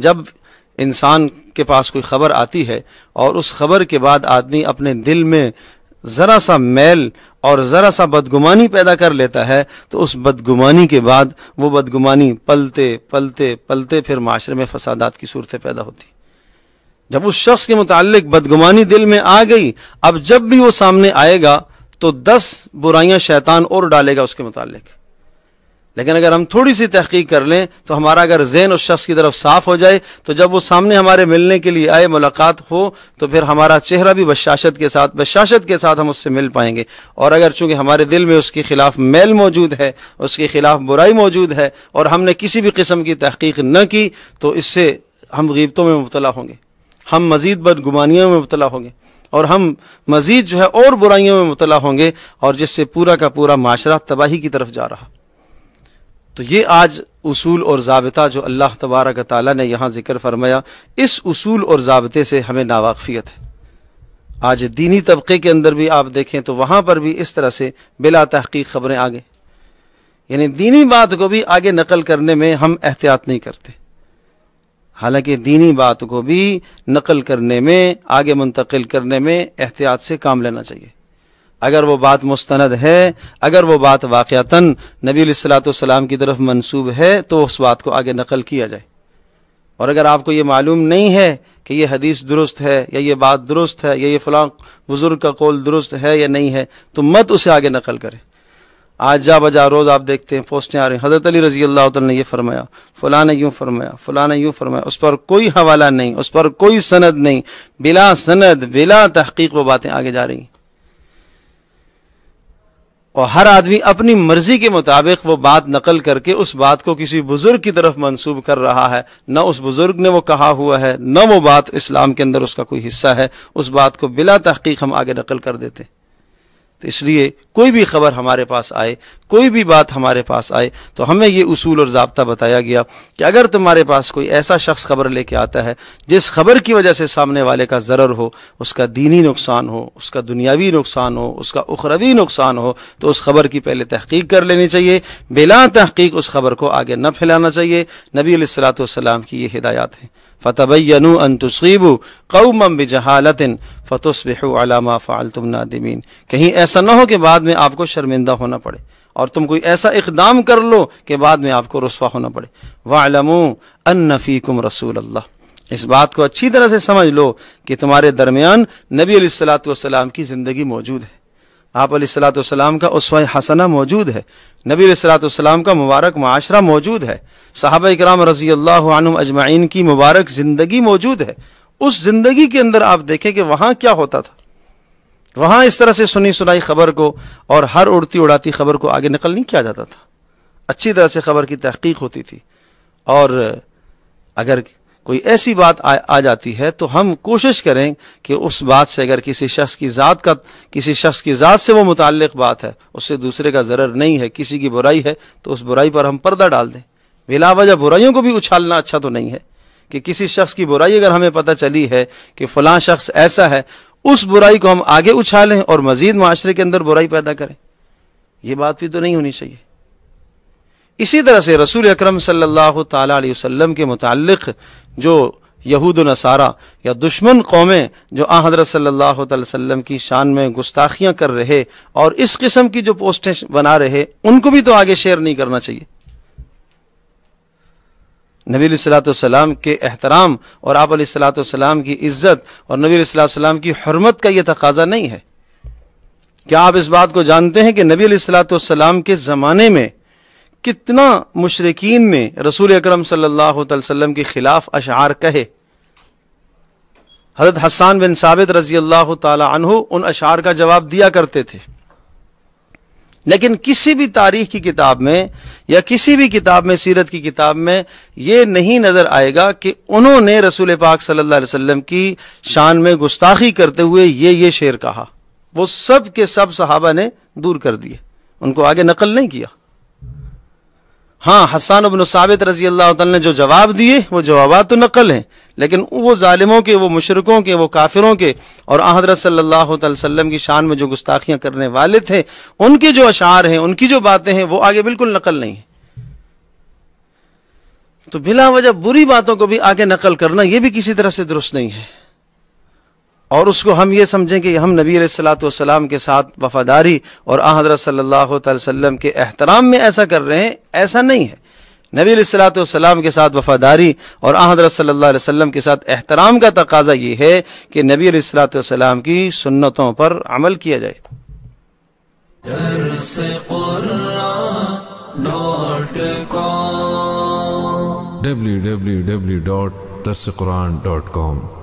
جب انسان کے پاس کوئی خبر آتی ہے اور اس خبر کے بعد آدمی اپنے دل میں ذرا سا میل اور ذرا سا بدگمانی پیدا کر لیتا ہے تو اس بدگمانی کے بعد وہ بدگمانی پلتے پلتے پلتے پھر معاشرے میں فسادات کی صورتیں پیدا ہوتی جب اس شخص کے متعلق بدگمانی دل میں آ گئی اب جب بھی وہ سامنے آئے گا تو دس برائیاں شیطان اور ڈالے گا اس کے متعلق لیکن اگر ہم تھوڑی سی تحقیق کر لیں تو ہمارا اگر ذہن اس شخص کی طرف صاف ہو جائے تو جب وہ سامنے ہمارے ملنے کے لیے آئے ملاقات ہو تو پھر ہمارا چہرہ بھی بشاشت کے ساتھ بشاشت کے ساتھ ہم اس سے مل پائیں گے اور اگر چونکہ ہمارے دل میں اس کے خلاف میل موجود ہے اس کے خلاف برائی موجود ہے اور ہم نے کسی بھی قسم کی تحقیق نہ کی تو اس سے ہم غیبتوں میں مبتلا ہوں گے ہم مزید بدگمانیوں میں مبتلا ہوں گے اور ہم مزید جو ہے اور برائیوں میں مبتلا ہوں گے اور جس سے پورا کا پورا معاشرہ تباہی کی طرف جا رہا تو یہ آج اصول اور ضابطہ جو اللہ تبارک تعالیٰ نے یہاں ذکر فرمایا اس اصول اور ضابطے سے ہمیں ناواقفیت ہے آج دینی طبقے کے اندر بھی آپ دیکھیں تو وہاں پر بھی اس طرح سے بلا تحقیق خبریں آگے یعنی دینی بات کو بھی آگے نقل کرنے میں ہم احتیاط نہیں کرتے حالانکہ دینی بات کو بھی نقل کرنے میں آگے منتقل کرنے میں احتیاط سے کام لینا چاہیے اگر وہ بات مستند ہے اگر وہ بات واقعتاً نبی علیہ السلاۃ والسلام کی طرف منصوب ہے تو اس بات کو آگے نقل کیا جائے اور اگر آپ کو یہ معلوم نہیں ہے کہ یہ حدیث درست ہے یا یہ بات درست ہے یا یہ فلاں بزرگ کا قول درست ہے یا نہیں ہے تو مت اسے آگے نقل کرے آج جا بجا روز آپ دیکھتے ہیں پوسٹیں آ رہی ہیں حضرت علی رضی اللہ تعالیٰ نے یہ فرمایا فلاں نے یوں فرمایا فلاں نے یوں فرمایا اس پر کوئی حوالہ نہیں اس پر کوئی سند نہیں بلا سند بلا تحقیق وہ باتیں آگے جا رہی ہیں اور ہر آدمی اپنی مرضی کے مطابق وہ بات نقل کر کے اس بات کو کسی بزرگ کی طرف منسوب کر رہا ہے نہ اس بزرگ نے وہ کہا ہوا ہے نہ وہ بات اسلام کے اندر اس کا کوئی حصہ ہے اس بات کو بلا تحقیق ہم آگے نقل کر دیتے تو اس لیے کوئی بھی خبر ہمارے پاس آئے کوئی بھی بات ہمارے پاس آئے تو ہمیں یہ اصول اور ضابطہ بتایا گیا کہ اگر تمہارے پاس کوئی ایسا شخص خبر لے کے آتا ہے جس خبر کی وجہ سے سامنے والے کا ضرر ہو اس کا دینی نقصان ہو اس کا دنیاوی نقصان ہو اس کا اخروی نقصان ہو تو اس خبر کی پہلے تحقیق کر لینی چاہیے بلا تحقیق اس خبر کو آگے نہ پھیلانا چاہیے نبی علیہ السلاۃ والسلام کی یہ ہدایات ہیں فتح بین تو جہالت فت الب علامہ فعال تم کہیں ایسا نہ ہو کہ بعد میں آپ کو شرمندہ ہونا پڑے اور تم کوئی ایسا اقدام کر لو کہ بعد میں آپ کو رسوا ہونا پڑے وَعْلَمُوا أَنَّ کم رسول اللہ اس بات کو اچھی طرح سے سمجھ لو کہ تمہارے درمیان نبی علیہ السلاۃ والسلام کی زندگی موجود ہے آپ علیہ السلاۃ والسلام کا اسوہ حسنا موجود ہے نبی علیہ السلاۃ والسلام کا مبارک معاشرہ موجود ہے صحابہ اکرام رضی اللہ عنہ اجمعین کی مبارک زندگی موجود ہے اس زندگی کے اندر آپ دیکھیں کہ وہاں کیا ہوتا تھا وہاں اس طرح سے سنی سنائی خبر کو اور ہر اڑتی اڑاتی خبر کو آگے نقل نہیں کیا جاتا تھا اچھی طرح سے خبر کی تحقیق ہوتی تھی اور اگر کوئی ایسی بات آ جاتی ہے تو ہم کوشش کریں کہ اس بات سے اگر کسی شخص کی ذات کا کسی شخص کی ذات سے وہ متعلق بات ہے اس سے دوسرے کا ضرر نہیں ہے کسی کی برائی ہے تو اس برائی پر ہم پردہ ڈال دیں بلا وجہ برائیوں کو بھی اچھالنا اچھا تو نہیں ہے کہ کسی شخص کی برائی اگر ہمیں پتہ چلی ہے کہ فلاں شخص ایسا ہے اس برائی کو ہم آگے اچھالیں اور مزید معاشرے کے اندر برائی پیدا کریں یہ بات بھی تو نہیں ہونی چاہیے اسی طرح سے رسول اکرم صلی اللہ تعالی علیہ وسلم کے متعلق جو یہود و نصارہ یا دشمن قومیں جو حضرت صلی اللہ تعالی وسلم کی شان میں گستاخیاں کر رہے اور اس قسم کی جو پوسٹیں بنا رہے ان کو بھی تو آگے شیئر نہیں کرنا چاہیے نبی علیہ السلاۃ والسلام کے احترام اور آپ علیہ السلاۃ والسلام کی عزت اور نبی علیہ اللہ والسلام کی حرمت کا یہ تقاضا نہیں ہے کیا آپ اس بات کو جانتے ہیں کہ نبی علیہ السلاۃ والسلام کے زمانے میں کتنا مشرقین نے رسول اکرم صلی اللہ علیہ وسلم کے خلاف اشعار کہے حضرت حسان بن ثابت رضی اللہ تعالی عنہ ان اشعار کا جواب دیا کرتے تھے لیکن کسی بھی تاریخ کی کتاب میں یا کسی بھی کتاب میں سیرت کی کتاب میں یہ نہیں نظر آئے گا کہ انہوں نے رسول پاک صلی اللہ علیہ وسلم کی شان میں گستاخی کرتے ہوئے یہ یہ شعر کہا وہ سب کے سب صحابہ نے دور کر دیے ان کو آگے نقل نہیں کیا ہاں حسان ابن ثابت رضی اللہ تعالیٰ نے جو جواب دیئے وہ جوابات تو نقل ہیں لیکن وہ ظالموں کے وہ مشرکوں کے وہ کافروں کے اور حضرت صلی اللہ علیہ وسلم کی شان میں جو گستاخیاں کرنے والے تھے ان کے جو اشعار ہیں ان کی جو باتیں ہیں وہ آگے بالکل نقل نہیں ہیں تو بلا وجہ بری باتوں کو بھی آگے نقل کرنا یہ بھی کسی طرح سے درست نہیں ہے اور اس کو ہم یہ سمجھیں کہ ہم نبی علیہ السلاۃ والسلام کے ساتھ وفاداری اور حضرت صلی اللہ تعالی وسلم کے احترام میں ایسا کر رہے ہیں ایسا نہیں ہے نبی علیہ السلاۃ والسلام کے ساتھ وفاداری اور حضرت صلی اللہ علیہ وسلم کے ساتھ احترام کا تقاضا یہ ہے کہ نبی علیہ السلاۃ والسلام کی سنتوں پر عمل کیا جائے درس